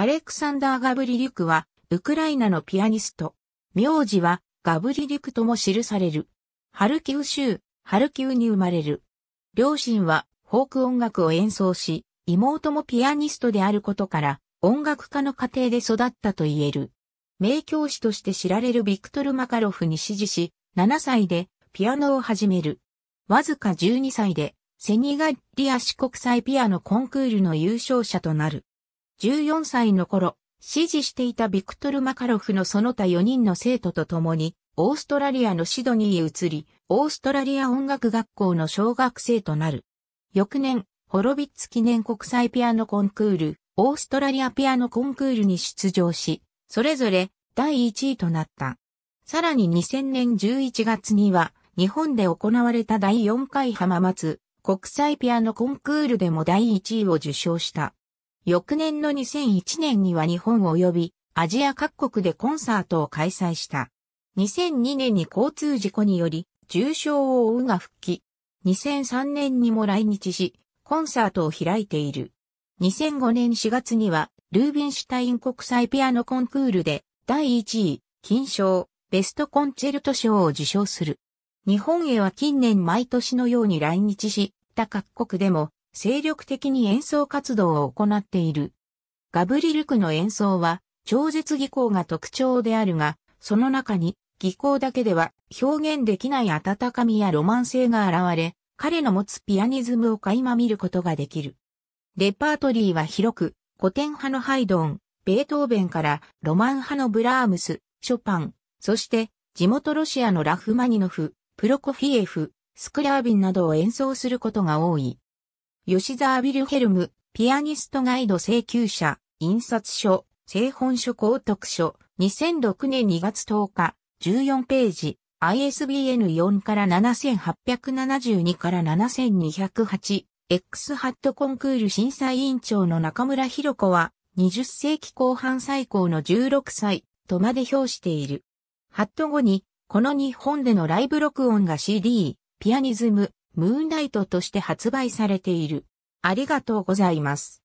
アレクサンダー・ガブリリュクは、ウクライナのピアニスト。名字は、ガブリリュクとも記される。ハルキウ州、ハルキウに生まれる。両親は、フォーク音楽を演奏し、妹もピアニストであることから、音楽家の家庭で育ったと言える。名教師として知られるビクトル・マカロフに指示し、7歳でピアノを始める。わずか12歳で、セニガリア市国際ピアノコンクールの優勝者となる。14歳の頃、支持していたビクトル・マカロフのその他4人の生徒と共に、オーストラリアのシドニーへ移り、オーストラリア音楽学校の小学生となる。翌年、ホロビッツ記念国際ピアノコンクール、オーストラリアピアノコンクールに出場し、それぞれ第1位となった。さらに2000年11月には、日本で行われた第4回浜松国際ピアノコンクールでも第1位を受賞した。翌年の2001年には日本及びアジア各国でコンサートを開催した。2002年に交通事故により重傷を負うが復帰。2003年にも来日し、コンサートを開いている。2005年4月には、ルービンシュタイン国際ピアノコンクールで、第1位、金賞、ベストコンチェルト賞を受賞する。日本へは近年毎年のように来日し、他各国でも精力的に演奏活動を行っている。ガブリルクの演奏は超絶技巧が特徴であるが、その中に技巧だけでは表現できない温かみやロマン性が現れ、彼の持つピアニズムを垣間見ることができる。レパートリーは広く、古典派のハイドン、ベートーベンからロマン派のブラームス、ショパン、そして地元ロシアのラフマニノフ、プロコフィエフ、スクラービンなどを演奏することが多い。吉沢ビルヘルム、ピアニストガイド請求者、印刷書、製本書公読書、2006年2月10日、14ページ、ISBN 4から7872から7208、X ハットコンクール審査委員長の中村博子は、20世紀後半最高の16歳、とまで表している。ハット後に、この日本でのライブ録音が CD、ピアニズム、ムーンライトとして発売されている。ありがとうございます。